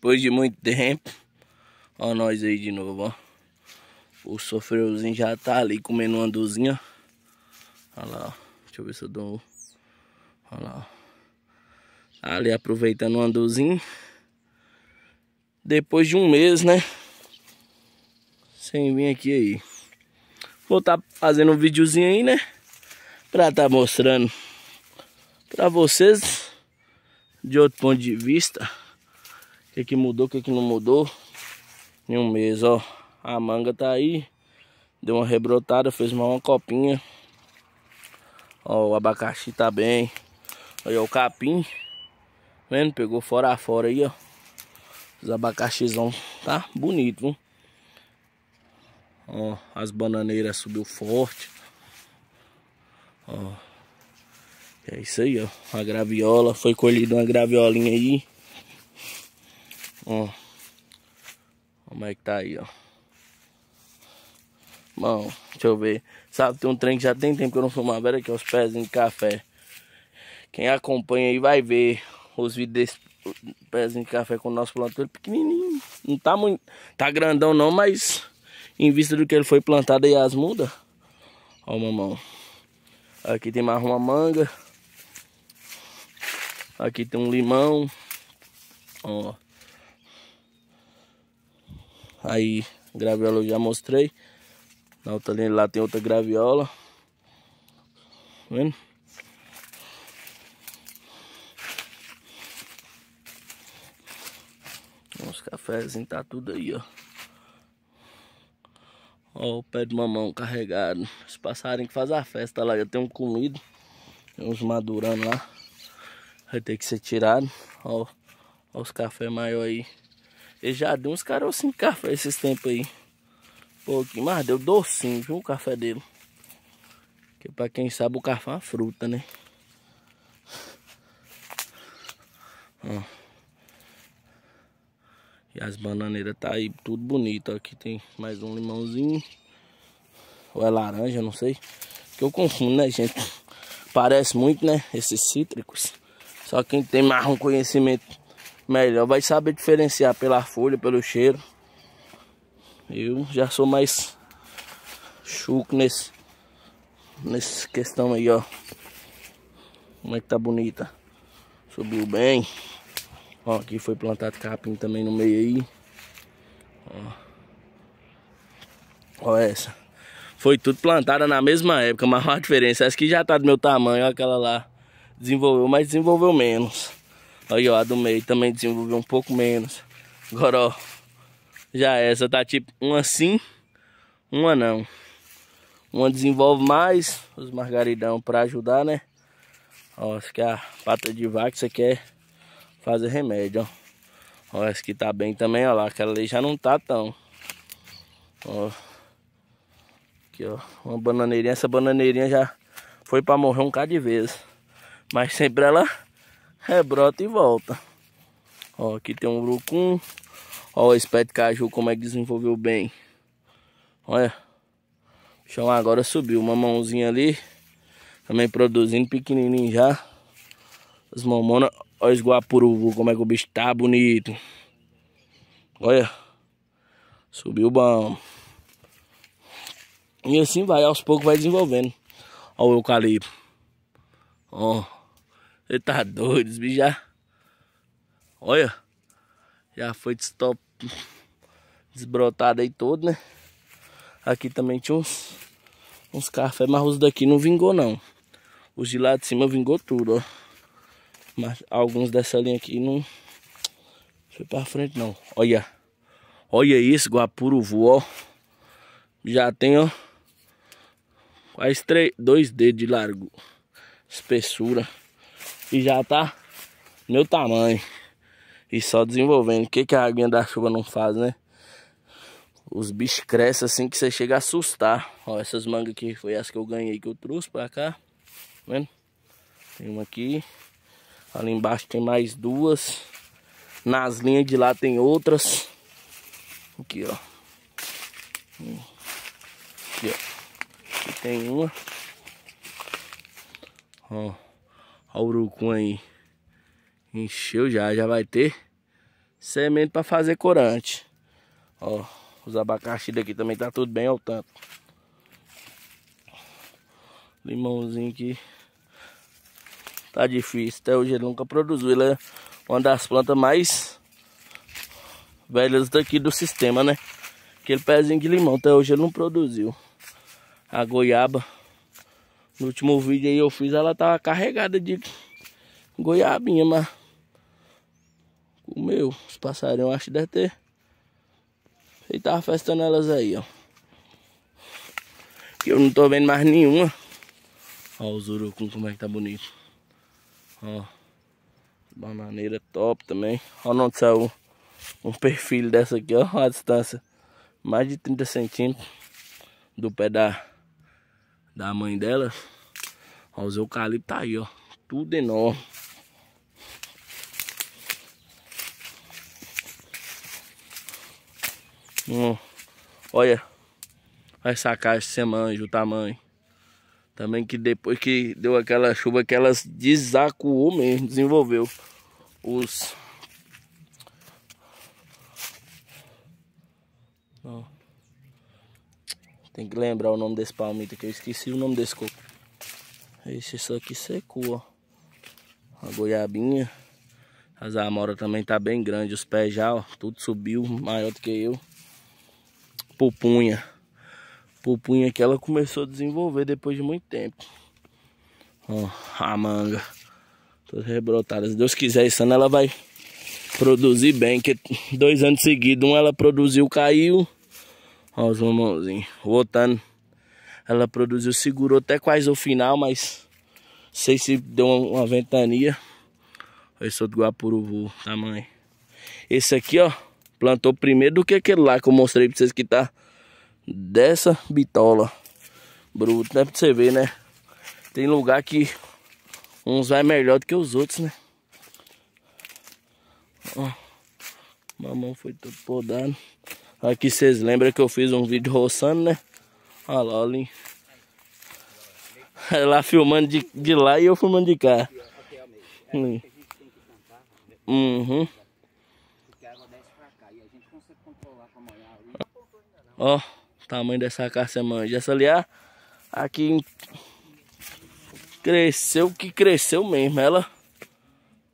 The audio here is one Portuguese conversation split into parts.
Depois de muito tempo, ó nós aí de novo, ó. O sofreuzinho já tá ali comendo uma anduzinha. Olha lá, ó. Deixa eu ver se eu dou... Olha lá, ó. ali aproveitando o anduzinho. Depois de um mês, né? Sem vir aqui aí. Vou tá fazendo um videozinho aí, né? Pra tá mostrando pra vocês de outro ponto de vista que que mudou, que que não mudou. Em um mês, ó. A manga tá aí. Deu uma rebrotada, fez mal uma copinha. Ó, o abacaxi tá bem. Aí, ó, o capim. Vendo? Pegou fora a fora aí, ó. Os abacaxizão tá bonito, Ó, as bananeiras subiu forte. Ó. É isso aí, ó. A graviola. Foi colhida uma graviolinha aí. Ó. Como é que tá aí, ó. Bom, deixa eu ver. Sabe, tem um trem que já tem tempo que eu não velha, que é os pezinhos de café. Quem acompanha aí vai ver os vídeos desse pezinho de café com o nosso plantador pequenininho. Não tá muito... Tá grandão não, mas... Em vista do que ele foi plantado aí as mudas. Ó mamão. Aqui tem mais uma manga. Aqui tem um limão. Ó. Aí, graviola eu já mostrei. Na outra linha lá tem outra graviola. Tá vendo? Os cafezinhos tá tudo aí, ó. Ó o pé de mamão carregado. Os passarinhos que fazem a festa lá, já tem um comido. Tem uns madurando lá. Vai ter que ser tirado. Ó, ó os cafés maiores aí. Ele já deu uns carocinhos de café esses tempos aí. Pouquinho, mas deu docinho, viu, o café dele. Que pra quem sabe, o café é uma fruta, né? Ó. E as bananeiras tá aí, tudo bonito. Aqui tem mais um limãozinho. Ou é laranja, não sei. Que eu confundo, né, gente? Parece muito, né? Esses cítricos. Só quem tem mais um conhecimento melhor. Vai saber diferenciar pela folha, pelo cheiro. Eu já sou mais chuco nesse, nesse questão aí, ó. Como é que tá bonita. Subiu bem. Ó, aqui foi plantado capim também no meio aí. Ó. Ó essa. Foi tudo plantada na mesma época, mas olha a diferença. Essa aqui já tá do meu tamanho, ó, aquela lá. Desenvolveu, mas desenvolveu menos. Aí, ó, a do meio também desenvolveu um pouco menos. Agora, ó, já é, essa tá tipo uma sim, uma não. Uma desenvolve mais os margaridão para ajudar, né? Ó, essa aqui é a pata de vaca, você quer é fazer remédio, ó. Ó, essa aqui tá bem também, ó lá, aquela ali já não tá tão. Ó, aqui, ó, uma bananeirinha, essa bananeirinha já foi para morrer um bocado de vez. Mas sempre ela rebrota e volta. Ó, aqui tem um urucum. Ó, o espécie de caju como é que desenvolveu bem. Olha. O chão agora subiu. Mamãozinha ali. Também produzindo pequenininho já. As mamonas. Ó os como é que o bicho tá bonito. Olha. Subiu bom. E assim vai, aos poucos vai desenvolvendo. Olha o eucalipto. Ó. Ele tá doido, já. Olha. Já foi destop... desbrotado aí todo, né? Aqui também tinha uns, uns cafés, mas os daqui não vingou não. Os de lá de cima vingou tudo, ó. Mas alguns dessa linha aqui não foi pra frente não. Olha. Olha isso, Guapuro ó. Já tem, ó. Quase três, dois dedos de largo. Espessura e já tá meu tamanho. E só desenvolvendo. O que, que a aguinha da chuva não faz, né? Os bichos crescem assim que você chega a assustar. Ó, essas mangas aqui foi as que eu ganhei, que eu trouxe pra cá. Tá vendo? Tem uma aqui. Ali embaixo tem mais duas. Nas linhas de lá tem outras. Aqui, ó. Hum. Aqui, ó. Aqui tem uma. Ó. Olha o urucum aí. Encheu já, já vai ter semente para fazer corante. Ó, os abacaxi daqui também tá tudo bem ao tanto. Limãozinho aqui. Tá difícil, até hoje ele nunca produziu. Ele é uma das plantas mais velhas daqui do sistema, né? Aquele pezinho de limão, até hoje ele não produziu. A goiaba no último vídeo aí eu fiz, ela tava carregada de goiabinha, mas comeu. Os passarinhos, acho que deve ter. Ele tava festando elas aí, ó. Que eu não tô vendo mais nenhuma. Ó os urucum, como é que tá bonito. Ó. Bananeira top também. Ó onde saiu um perfil dessa aqui, ó. A distância. Mais de 30 centímetros do pé da, da mãe dela. Ó, os eucaliptos tá aí, ó. Tudo enorme. Hum, olha essa caixa semanjo, o tá, tamanho. Também que depois que deu aquela chuva que elas desacuou mesmo, desenvolveu os... Ó. Tem que lembrar o nome desse palmito que eu esqueci o nome desse coco. Esse isso aqui secou, ó. A goiabinha. As amoras também tá bem grande. Os pés já, ó. Tudo subiu, maior do que eu. Pupunha. Pupunha que ela começou a desenvolver depois de muito tempo. Ó, a manga. Todas rebrotadas. Se Deus quiser, esse ano ela vai produzir bem. Que dois anos seguidos, um ela produziu, caiu. Olha os mamãozinhos. Voltando. Ela produziu, segurou até quase o final, mas... Sei se deu uma, uma ventania. Olha outro do Guapuruvu, tamanho. Esse aqui, ó, plantou primeiro do que aquele lá que eu mostrei pra vocês que tá dessa bitola. Bruto, né? Pra você ver, né? Tem lugar que uns vai melhor do que os outros, né? Ó, mamão foi todo podado. Aqui vocês lembram que eu fiz um vídeo roçando, né? Olha lá, olha Lá filmando de, de lá e eu filmando de cá. Uhum. Ó, o tamanho dessa caça é manja. Essa ali, é aqui cresceu que cresceu mesmo. Ela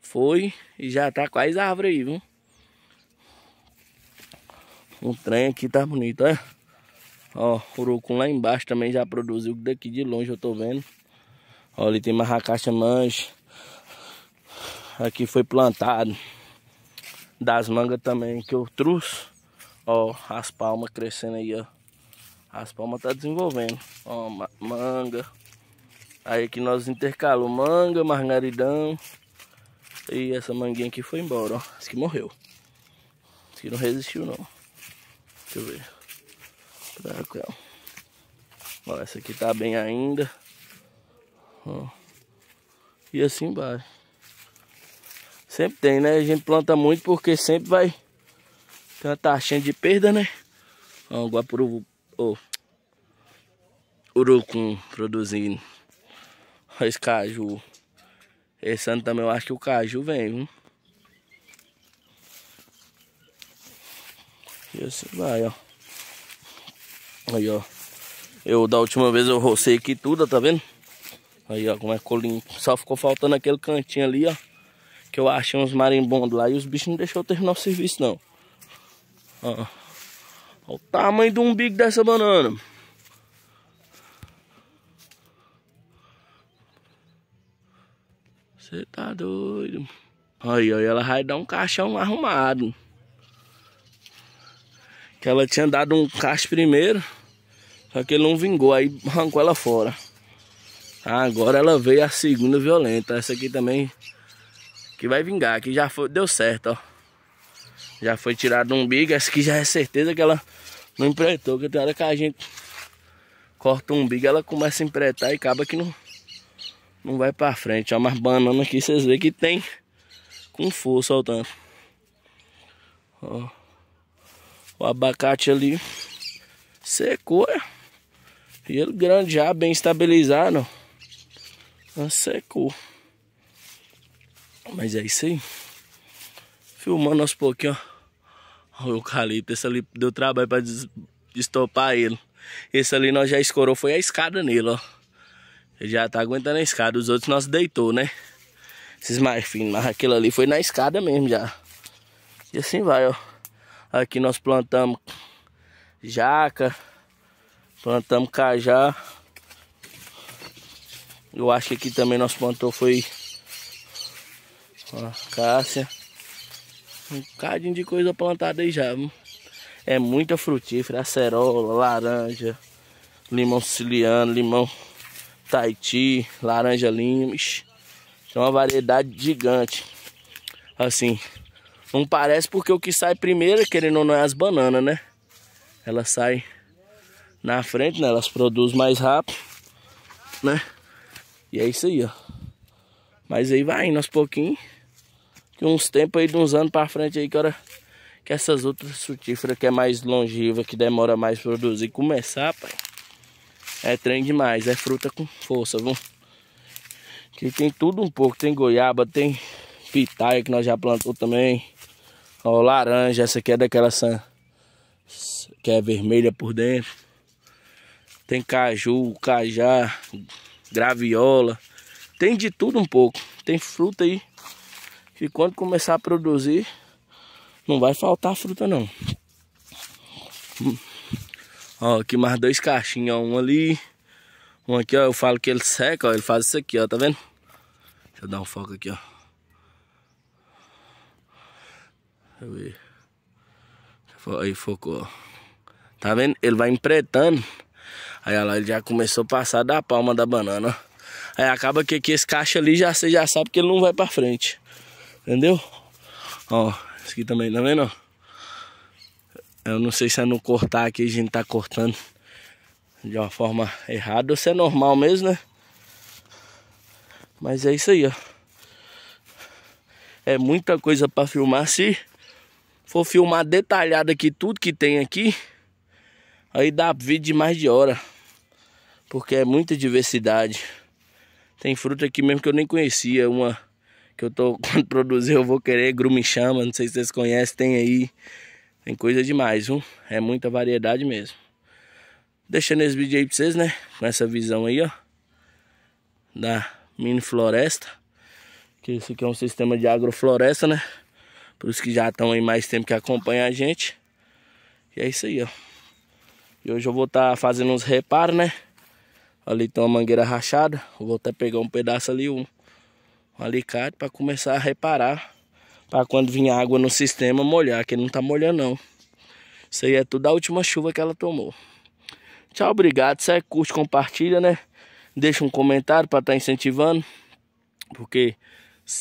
foi e já tá quase árvore aí, viu? O trem aqui tá bonito, olha. Ó, urucum lá embaixo também já produziu daqui de longe, eu tô vendo. Ó, ali tem marracaxa manja. Aqui foi plantado. Das mangas também que eu trouxe. Ó, as palmas crescendo aí, ó. As palmas tá desenvolvendo. Ó, ma manga. Aí aqui nós intercalamos manga, margaridão. E essa manguinha aqui foi embora, ó. Esse que morreu. Esse que não resistiu, não. Deixa eu ver. Tranquilo. Ó, essa aqui tá bem ainda. Ó. E assim vai. Sempre tem, né? A gente planta muito porque sempre vai ter uma taxa de perda, né? Ó, o guapuru... Ó, urucum produzindo. Esse caju. Esse ano também eu acho que o caju vem, viu? E assim vai, ó. Aí, ó. Eu da última vez eu rocei aqui tudo, tá vendo? Aí, ó, como é colinho. Só ficou faltando aquele cantinho ali, ó. Que eu achei uns marimbondos lá e os bichos não deixaram terminar o serviço, não. Ó, ó o tamanho do umbigo dessa banana. Você tá doido. Aí, aí ela vai dar um caixão arrumado. Que ela tinha dado um cacho primeiro. Só que ele não vingou, aí arrancou ela fora. Agora ela veio a segunda violenta. Essa aqui também que vai vingar, que já foi, deu certo, ó. Já foi tirado um umbigo, essa aqui já é certeza que ela não empreitou, que tem hora que a gente corta um umbigo, ela começa a empreitar e acaba que não, não vai pra frente, ó. Mas banana aqui vocês veem que tem com força, ó, o tanto. Ó o abacate ali secou. É. E ele grande já, bem estabilizado. Mas ah, secou. Mas é isso aí. Filmando aos pouquinhos, ó. O eucalipto, esse ali deu trabalho pra estopar ele. Esse ali nós já escorou, foi a escada nele, ó. Ele já tá aguentando a escada. Os outros nós deitou, né? Esses mais finos, mas aquilo ali foi na escada mesmo já. E assim vai, ó. Aqui nós plantamos jaca, plantamos cajá. Eu acho que aqui também nós plantou foi ó, cássia. Um bocadinho de coisa plantada aí já. É muita frutífera, acerola, laranja, limão siciliano, limão taiti, laranja lima. Ixi, é uma variedade gigante. Assim, não parece porque o que sai primeiro, querendo ou não, é as bananas, né? Elas saem na frente, né? Elas produzem mais rápido, né? E é isso aí, ó. Mas aí vai indo aos pouquinhos. Que uns tempos aí, de uns anos pra frente aí, que hora que essas outras frutíferas que é mais longiva, que demora mais produzir, começar, pai. É trem demais, é fruta com força, viu? Que tem tudo um pouco, tem goiaba, tem pitaia que nós já plantou também. Ó, laranja, essa aqui é daquela san... que é vermelha por dentro. Tem caju, cajá, graviola. Tem de tudo um pouco. Tem fruta aí. Que quando começar a produzir, não vai faltar fruta não. Ó, aqui mais dois caixinhos, ó, um ali, um aqui, ó, eu falo que ele seca, ó, ele faz isso aqui, ó, tá vendo? Deixa eu dar um foco aqui, ó. Aí focou. Tá vendo? Ele vai empretando. Aí olha lá, ele já começou a passar da palma da banana. Aí acaba que, que esse caixa ali já, você já sabe que ele não vai pra frente. Entendeu? Ó, ah, esse aqui também, tá vendo? Eu não sei se é no cortar aqui, a gente tá cortando de uma forma errada ou se é normal mesmo, né? Mas é isso aí, ó. É muita coisa pra filmar se for filmar detalhado aqui tudo que tem aqui, aí dá vídeo de mais de hora. Porque é muita diversidade. Tem fruta aqui mesmo que eu nem conhecia, uma que eu tô quando produzir eu vou querer grume chama, não sei se vocês conhecem, tem aí. Tem coisa demais, viu? É muita variedade mesmo. Deixando esse vídeo aí pra vocês, né? Com essa visão aí, ó. Da mini floresta. Que esse aqui é um sistema de agrofloresta, né? Para os que já estão aí mais tempo que acompanham a gente. E é isso aí, ó. E hoje eu vou estar tá fazendo uns reparos, né? Ali tem uma mangueira rachada. Eu vou até pegar um pedaço ali, um, um alicate, para começar a reparar. Para quando vir água no sistema molhar, que não tá molhando não. Isso aí é tudo a última chuva que ela tomou. Tchau, obrigado. Segue, curte, compartilha, né? Deixa um comentário para estar tá incentivando. Porque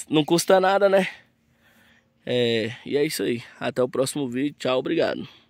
não custa nada, né? É, e é isso aí. Até o próximo vídeo. Tchau, obrigado.